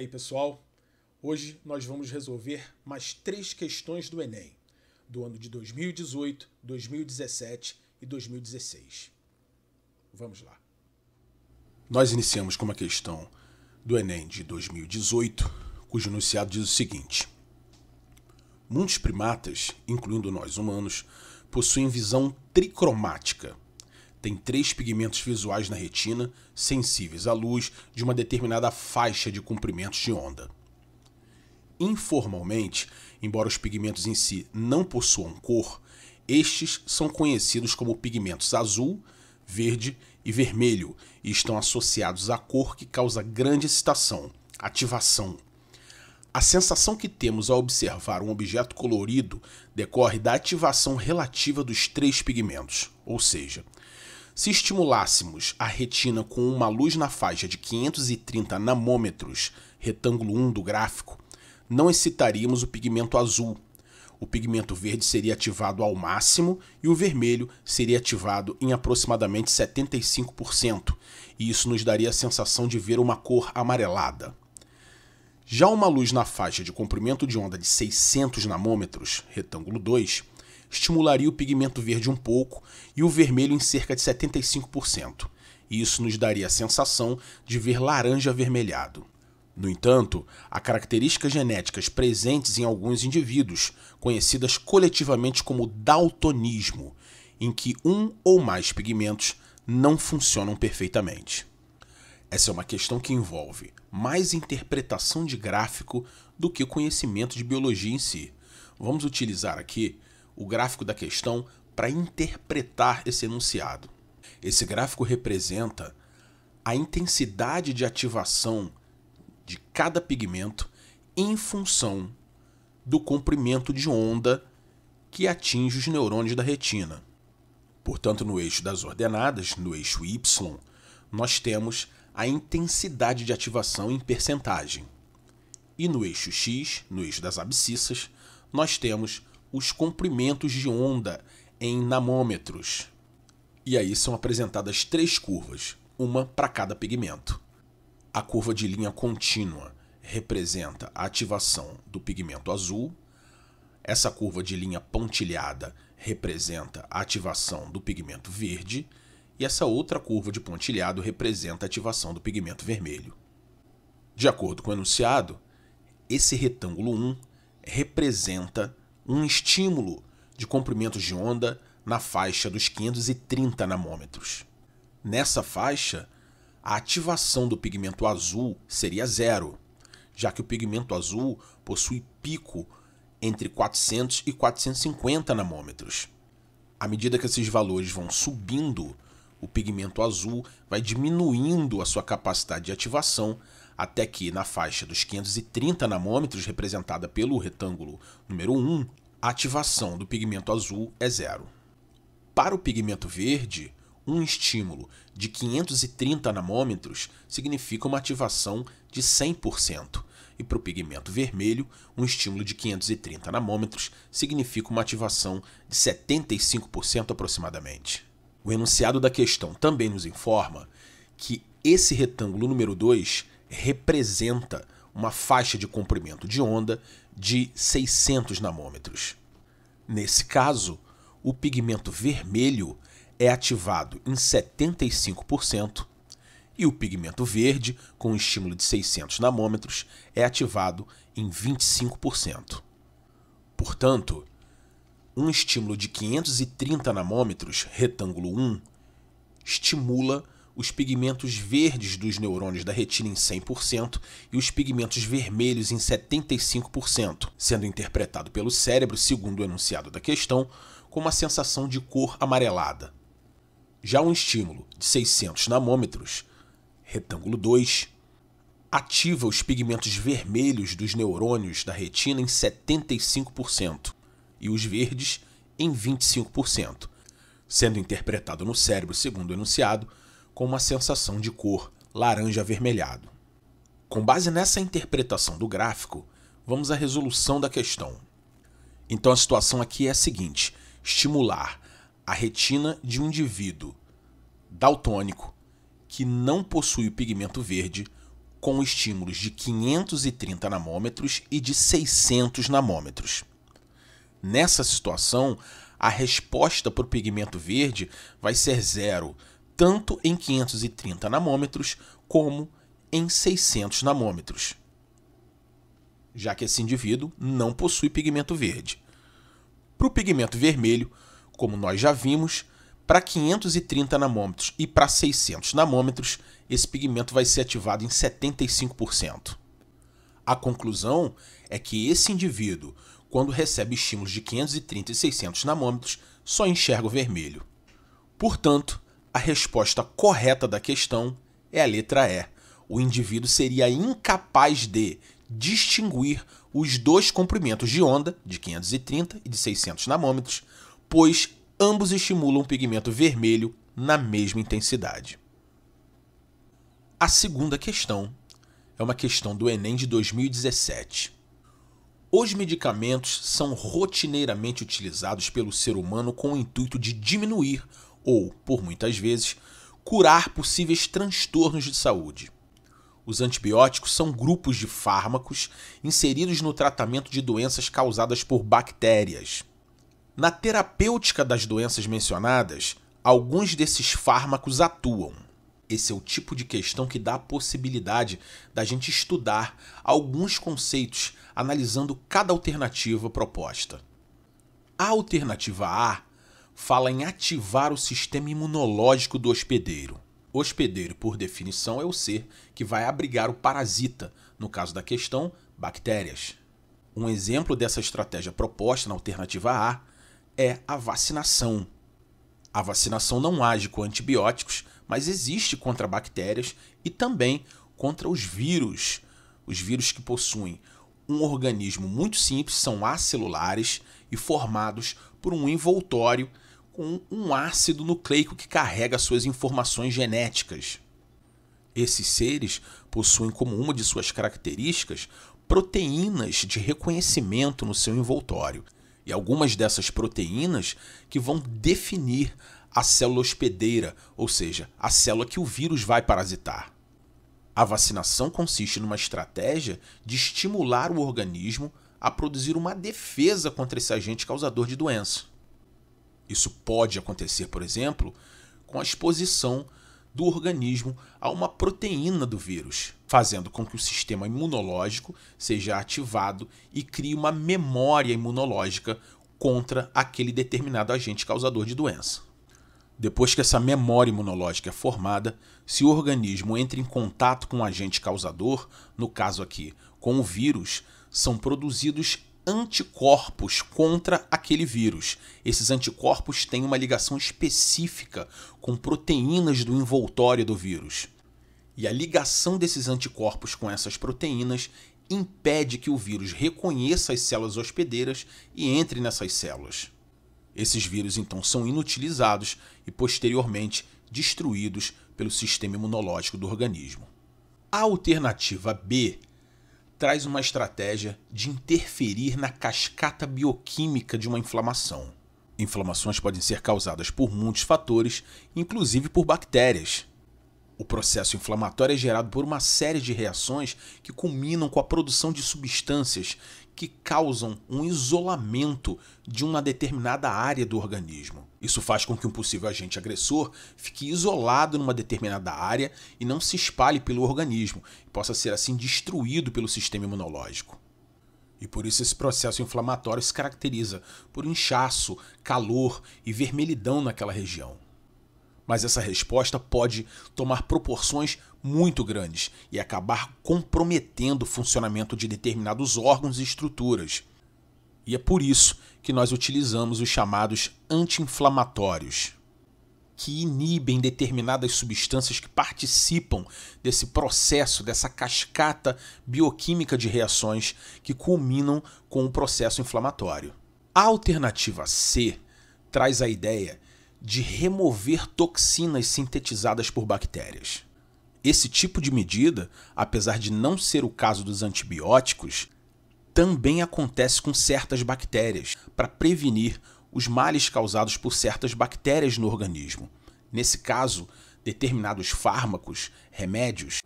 aí, pessoal? Hoje nós vamos resolver mais três questões do Enem, do ano de 2018, 2017 e 2016. Vamos lá. Nós iniciamos com uma questão do Enem de 2018, cujo enunciado diz o seguinte: Muitos primatas, incluindo nós humanos, possuem visão tricromática, tem três pigmentos visuais na retina sensíveis à luz de uma determinada faixa de comprimentos de onda. Informalmente, embora os pigmentos em si não possuam cor, estes são conhecidos como pigmentos azul, verde e vermelho e estão associados à cor que causa grande excitação, ativação. A sensação que temos ao observar um objeto colorido decorre da ativação relativa dos três pigmentos, ou seja, se estimulássemos a retina com uma luz na faixa de 530 nanômetros, retângulo 1 do gráfico, não excitaríamos o pigmento azul. O pigmento verde seria ativado ao máximo e o vermelho seria ativado em aproximadamente 75%, e isso nos daria a sensação de ver uma cor amarelada. Já uma luz na faixa de comprimento de onda de 600 nanômetros, retângulo 2, estimularia o pigmento verde um pouco e o vermelho em cerca de 75%. E isso nos daria a sensação de ver laranja avermelhado. No entanto, há características genéticas presentes em alguns indivíduos, conhecidas coletivamente como daltonismo, em que um ou mais pigmentos não funcionam perfeitamente. Essa é uma questão que envolve mais interpretação de gráfico do que conhecimento de biologia em si. Vamos utilizar aqui o gráfico da questão para interpretar esse enunciado. Esse gráfico representa a intensidade de ativação de cada pigmento em função do comprimento de onda que atinge os neurônios da retina. Portanto, no eixo das ordenadas, no eixo y, nós temos a intensidade de ativação em percentagem. E no eixo x, no eixo das abscissas, nós temos os comprimentos de onda em nanômetros. E aí são apresentadas três curvas, uma para cada pigmento. A curva de linha contínua representa a ativação do pigmento azul, essa curva de linha pontilhada representa a ativação do pigmento verde, e essa outra curva de pontilhado representa a ativação do pigmento vermelho. De acordo com o enunciado, esse retângulo 1 representa um estímulo de comprimentos de onda na faixa dos 530 nanômetros. Nessa faixa, a ativação do pigmento azul seria zero, já que o pigmento azul possui pico entre 400 e 450 nanômetros. À medida que esses valores vão subindo, o pigmento azul vai diminuindo a sua capacidade de ativação até que, na faixa dos 530 nanômetros, representada pelo retângulo número 1 a ativação do pigmento azul é zero. Para o pigmento verde, um estímulo de 530 nanômetros significa uma ativação de 100%, e para o pigmento vermelho, um estímulo de 530 nanômetros significa uma ativação de 75% aproximadamente. O enunciado da questão também nos informa que esse retângulo número 2 representa uma faixa de comprimento de onda de 600 nanômetros. Nesse caso, o pigmento vermelho é ativado em 75% e o pigmento verde, com um estímulo de 600 nanômetros, é ativado em 25%. Portanto, um estímulo de 530 nanômetros, retângulo 1, estimula os pigmentos verdes dos neurônios da retina em 100% e os pigmentos vermelhos em 75%, sendo interpretado pelo cérebro, segundo o enunciado da questão, como a sensação de cor amarelada. Já um estímulo de 600 nanômetros, retângulo 2, ativa os pigmentos vermelhos dos neurônios da retina em 75% e os verdes em 25%, sendo interpretado no cérebro, segundo o enunciado, com uma sensação de cor laranja avermelhado. Com base nessa interpretação do gráfico, vamos à resolução da questão. Então a situação aqui é a seguinte: estimular a retina de um indivíduo daltônico que não possui o pigmento verde com estímulos de 530 nanômetros e de 600 nanômetros. Nessa situação, a resposta para o pigmento verde vai ser zero, tanto em 530 nanômetros como em 600 nanômetros, já que esse indivíduo não possui pigmento verde. Para o pigmento vermelho, como nós já vimos, para 530 nanômetros e para 600 nanômetros, esse pigmento vai ser ativado em 75%. A conclusão é que esse indivíduo, quando recebe estímulos de 530 e 600 nanômetros, só enxerga o vermelho. Portanto, a resposta correta da questão é a letra E. O indivíduo seria incapaz de distinguir os dois comprimentos de onda, de 530 e de 600 nanômetros, pois ambos estimulam o pigmento vermelho na mesma intensidade. A segunda questão é uma questão do Enem de 2017. Os medicamentos são rotineiramente utilizados pelo ser humano com o intuito de diminuir ou, por muitas vezes, curar possíveis transtornos de saúde. Os antibióticos são grupos de fármacos inseridos no tratamento de doenças causadas por bactérias. Na terapêutica das doenças mencionadas, alguns desses fármacos atuam. Esse é o tipo de questão que dá a possibilidade da gente estudar alguns conceitos analisando cada alternativa proposta. A alternativa A fala em ativar o sistema imunológico do hospedeiro. Hospedeiro, por definição, é o ser que vai abrigar o parasita, no caso da questão, bactérias. Um exemplo dessa estratégia proposta na alternativa A é a vacinação. A vacinação não age com antibióticos, mas existe contra bactérias e também contra os vírus. Os vírus que possuem um organismo muito simples, são acelulares e formados por um envoltório com um ácido nucleico que carrega suas informações genéticas. Esses seres possuem como uma de suas características proteínas de reconhecimento no seu envoltório, e algumas dessas proteínas que vão definir a célula hospedeira, ou seja, a célula que o vírus vai parasitar. A vacinação consiste numa estratégia de estimular o organismo a produzir uma defesa contra esse agente causador de doença. Isso pode acontecer, por exemplo, com a exposição do organismo a uma proteína do vírus, fazendo com que o sistema imunológico seja ativado e crie uma memória imunológica contra aquele determinado agente causador de doença. Depois que essa memória imunológica é formada, se o organismo entra em contato com o agente causador, no caso aqui, com o vírus, são produzidos anticorpos contra aquele vírus. Esses anticorpos têm uma ligação específica com proteínas do envoltório do vírus. E a ligação desses anticorpos com essas proteínas impede que o vírus reconheça as células hospedeiras e entre nessas células. Esses vírus então são inutilizados e posteriormente destruídos pelo sistema imunológico do organismo. A alternativa B traz uma estratégia de interferir na cascata bioquímica de uma inflamação. Inflamações podem ser causadas por muitos fatores, inclusive por bactérias. O processo inflamatório é gerado por uma série de reações que culminam com a produção de substâncias que causam um isolamento de uma determinada área do organismo. Isso faz com que um possível agente agressor fique isolado numa determinada área e não se espalhe pelo organismo, e possa ser assim destruído pelo sistema imunológico. E por isso esse processo inflamatório se caracteriza por inchaço, calor e vermelhidão naquela região. Mas essa resposta pode tomar proporções muito grandes e acabar comprometendo o funcionamento de determinados órgãos e estruturas. E é por isso que nós utilizamos os chamados anti-inflamatórios, que inibem determinadas substâncias que participam desse processo, dessa cascata bioquímica de reações que culminam com o processo inflamatório. A alternativa C traz a ideia de remover toxinas sintetizadas por bactérias. Esse tipo de medida, apesar de não ser o caso dos antibióticos, também acontece com certas bactérias, para prevenir os males causados por certas bactérias no organismo. Nesse caso, determinados fármacos, remédios,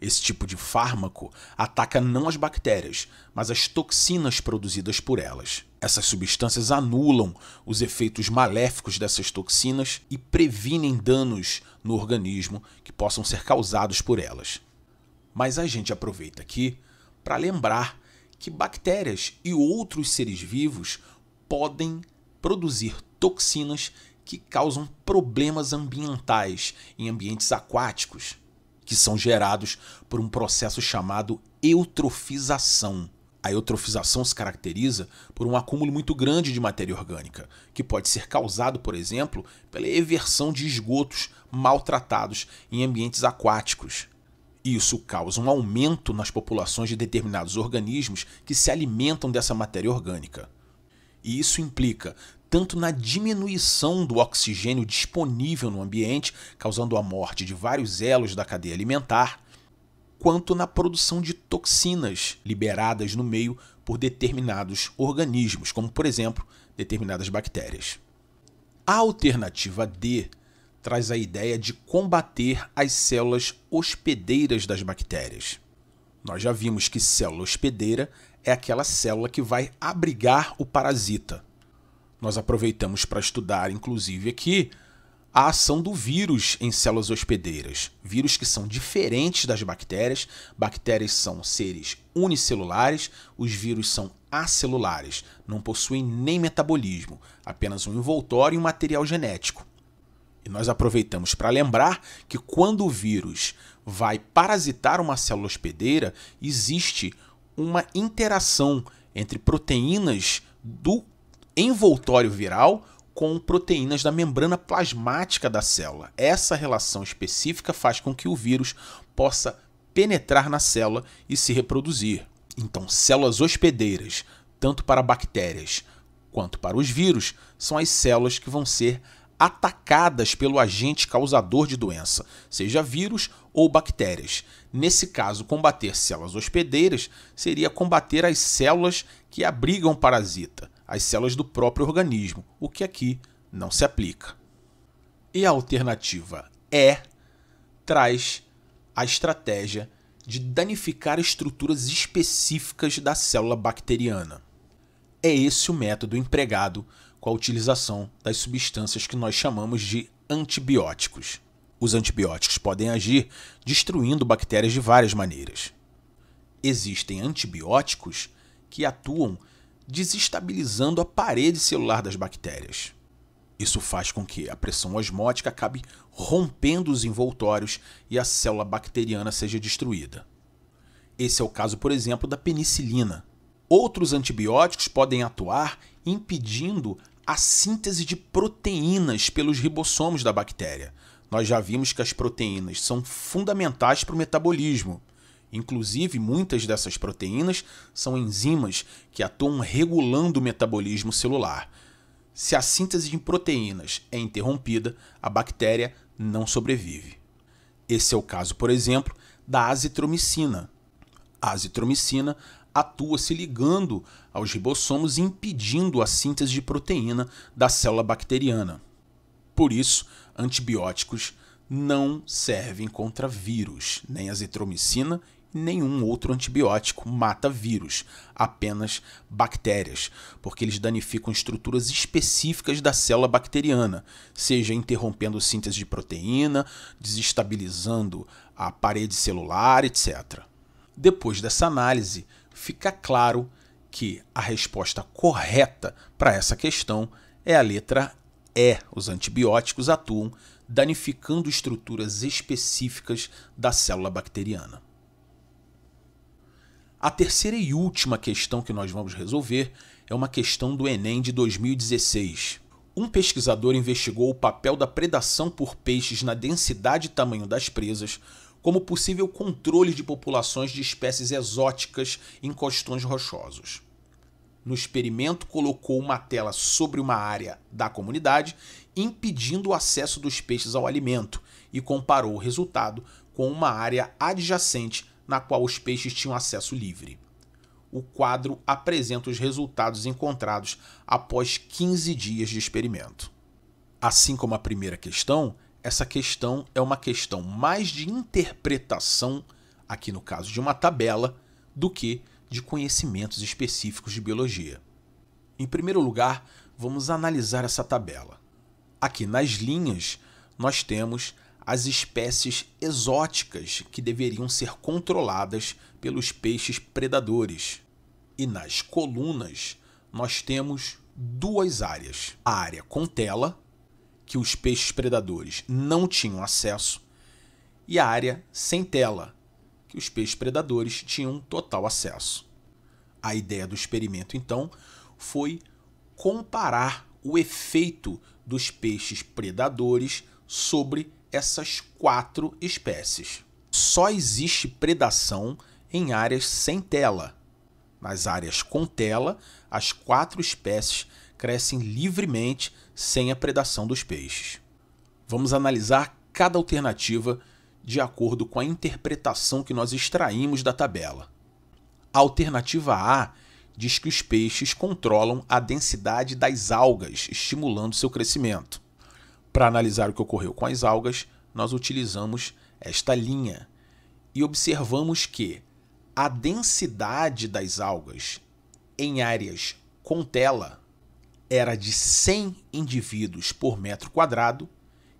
esse tipo de fármaco ataca não as bactérias, mas as toxinas produzidas por elas. Essas substâncias anulam os efeitos maléficos dessas toxinas e previnem danos no organismo que possam ser causados por elas. Mas a gente aproveita aqui para lembrar que bactérias e outros seres vivos podem produzir toxinas que causam problemas ambientais em ambientes aquáticos que são gerados por um processo chamado eutrofização. A eutrofização se caracteriza por um acúmulo muito grande de matéria orgânica, que pode ser causado, por exemplo, pela eversão de esgotos maltratados em ambientes aquáticos. Isso causa um aumento nas populações de determinados organismos que se alimentam dessa matéria orgânica. E isso implica tanto na diminuição do oxigênio disponível no ambiente, causando a morte de vários elos da cadeia alimentar, quanto na produção de toxinas liberadas no meio por determinados organismos, como por exemplo determinadas bactérias. A alternativa D traz a ideia de combater as células hospedeiras das bactérias. Nós já vimos que célula hospedeira é aquela célula que vai abrigar o parasita, nós aproveitamos para estudar, inclusive, aqui a ação do vírus em células hospedeiras. Vírus que são diferentes das bactérias. Bactérias são seres unicelulares, os vírus são acelulares, não possuem nem metabolismo, apenas um envoltório e um material genético. E nós aproveitamos para lembrar que quando o vírus vai parasitar uma célula hospedeira, existe uma interação entre proteínas do envoltório viral com proteínas da membrana plasmática da célula. Essa relação específica faz com que o vírus possa penetrar na célula e se reproduzir. Então, células hospedeiras, tanto para bactérias quanto para os vírus, são as células que vão ser atacadas pelo agente causador de doença, seja vírus ou bactérias. Nesse caso, combater células hospedeiras seria combater as células que abrigam o parasita as células do próprio organismo, o que aqui não se aplica. E a alternativa E traz a estratégia de danificar estruturas específicas da célula bacteriana. É esse o método empregado com a utilização das substâncias que nós chamamos de antibióticos. Os antibióticos podem agir destruindo bactérias de várias maneiras. Existem antibióticos que atuam desestabilizando a parede celular das bactérias. Isso faz com que a pressão osmótica acabe rompendo os envoltórios e a célula bacteriana seja destruída. Esse é o caso, por exemplo, da penicilina. Outros antibióticos podem atuar impedindo a síntese de proteínas pelos ribossomos da bactéria. Nós já vimos que as proteínas são fundamentais para o metabolismo, Inclusive, muitas dessas proteínas são enzimas que atuam regulando o metabolismo celular. Se a síntese de proteínas é interrompida, a bactéria não sobrevive. Esse é o caso, por exemplo, da azitromicina. A azitromicina atua se ligando aos ribossomos e impedindo a síntese de proteína da célula bacteriana. Por isso, antibióticos não servem contra vírus, nem azitromicina nenhum outro antibiótico mata vírus, apenas bactérias, porque eles danificam estruturas específicas da célula bacteriana, seja interrompendo síntese de proteína, desestabilizando a parede celular, etc. Depois dessa análise, fica claro que a resposta correta para essa questão é a letra E. Os antibióticos atuam danificando estruturas específicas da célula bacteriana. A terceira e última questão que nós vamos resolver é uma questão do Enem de 2016. Um pesquisador investigou o papel da predação por peixes na densidade e tamanho das presas, como possível controle de populações de espécies exóticas em costões rochosos. No experimento, colocou uma tela sobre uma área da comunidade, impedindo o acesso dos peixes ao alimento, e comparou o resultado com uma área adjacente na qual os peixes tinham acesso livre. O quadro apresenta os resultados encontrados após 15 dias de experimento. Assim como a primeira questão, essa questão é uma questão mais de interpretação, aqui no caso de uma tabela, do que de conhecimentos específicos de biologia. Em primeiro lugar, vamos analisar essa tabela. Aqui nas linhas, nós temos as espécies exóticas que deveriam ser controladas pelos peixes predadores. E nas colunas nós temos duas áreas: a área com tela, que os peixes predadores não tinham acesso, e a área sem tela, que os peixes predadores tinham total acesso. A ideia do experimento, então, foi comparar o efeito dos peixes predadores sobre essas quatro espécies. Só existe predação em áreas sem tela. Nas áreas com tela, as quatro espécies crescem livremente sem a predação dos peixes. Vamos analisar cada alternativa de acordo com a interpretação que nós extraímos da tabela. A alternativa A diz que os peixes controlam a densidade das algas, estimulando seu crescimento. Para analisar o que ocorreu com as algas, nós utilizamos esta linha e observamos que a densidade das algas em áreas com tela era de 100 indivíduos por metro quadrado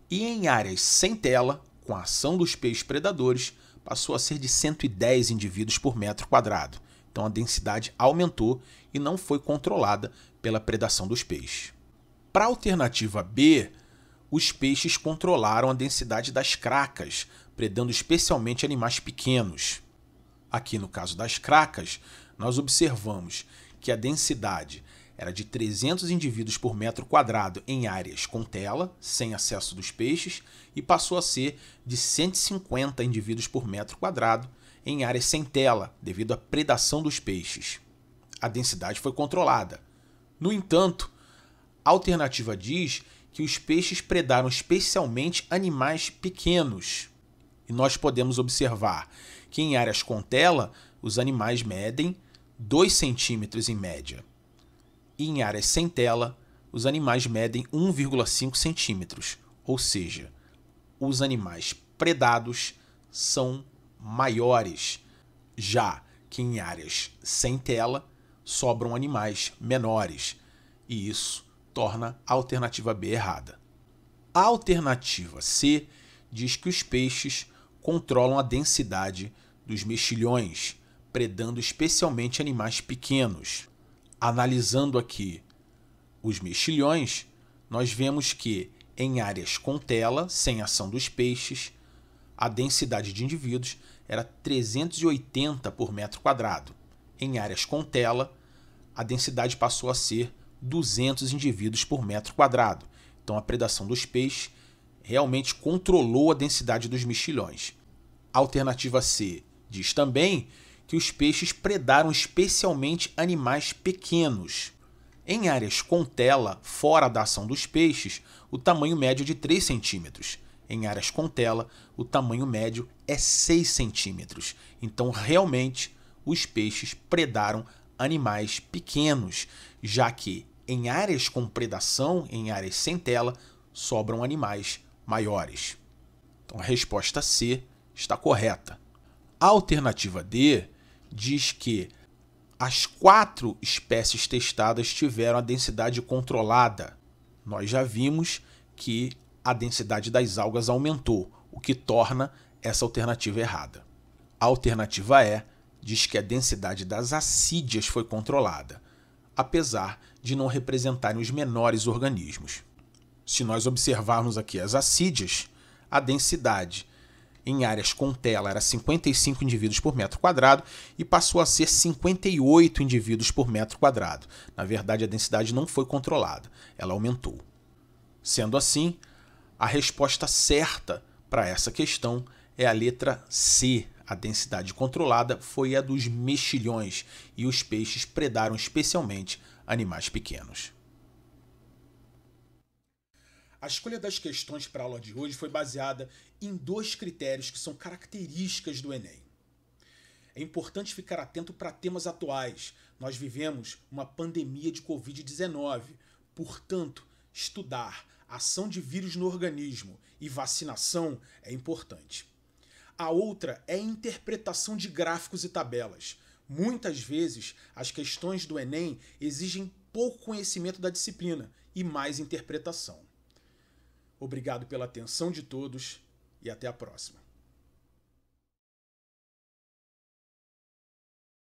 e em áreas sem tela, com a ação dos peixes predadores, passou a ser de 110 indivíduos por metro quadrado. Então a densidade aumentou e não foi controlada pela predação dos peixes. Para a alternativa B, os peixes controlaram a densidade das cracas, predando especialmente animais pequenos. Aqui no caso das cracas, nós observamos que a densidade era de 300 indivíduos por metro quadrado em áreas com tela, sem acesso dos peixes, e passou a ser de 150 indivíduos por metro quadrado em áreas sem tela, devido à predação dos peixes. A densidade foi controlada. No entanto, a alternativa diz que os peixes predaram especialmente animais pequenos. E nós podemos observar que em áreas com tela, os animais medem 2 centímetros em média. E em áreas sem tela, os animais medem 1,5 centímetros. Ou seja, os animais predados são maiores, já que em áreas sem tela sobram animais menores. E isso torna a alternativa B errada. A alternativa C diz que os peixes controlam a densidade dos mexilhões, predando especialmente animais pequenos. Analisando aqui os mexilhões, nós vemos que em áreas com tela, sem ação dos peixes, a densidade de indivíduos era 380 por metro quadrado. Em áreas com tela, a densidade passou a ser 200 indivíduos por metro quadrado. Então a predação dos peixes realmente controlou a densidade dos mexilhões. alternativa C diz também que os peixes predaram especialmente animais pequenos. Em áreas com tela, fora da ação dos peixes, o tamanho médio é de 3 centímetros. Em áreas com tela, o tamanho médio é 6 centímetros. Então, realmente, os peixes predaram animais pequenos, já que em áreas com predação, em áreas sem tela, sobram animais maiores. Então a resposta C está correta. A alternativa D diz que as quatro espécies testadas tiveram a densidade controlada. Nós já vimos que a densidade das algas aumentou, o que torna essa alternativa errada. A alternativa E diz que a densidade das acídias foi controlada apesar de não representarem os menores organismos. Se nós observarmos aqui as acídeas, a densidade em áreas com tela era 55 indivíduos por metro quadrado e passou a ser 58 indivíduos por metro quadrado. Na verdade, a densidade não foi controlada, ela aumentou. Sendo assim, a resposta certa para essa questão é a letra C, a densidade controlada foi a dos mexilhões e os peixes predaram especialmente animais pequenos. A escolha das questões para a aula de hoje foi baseada em dois critérios que são características do Enem. É importante ficar atento para temas atuais. Nós vivemos uma pandemia de Covid-19. Portanto, estudar ação de vírus no organismo e vacinação é importante. A outra é a interpretação de gráficos e tabelas. Muitas vezes, as questões do Enem exigem pouco conhecimento da disciplina e mais interpretação. Obrigado pela atenção de todos e até a próxima.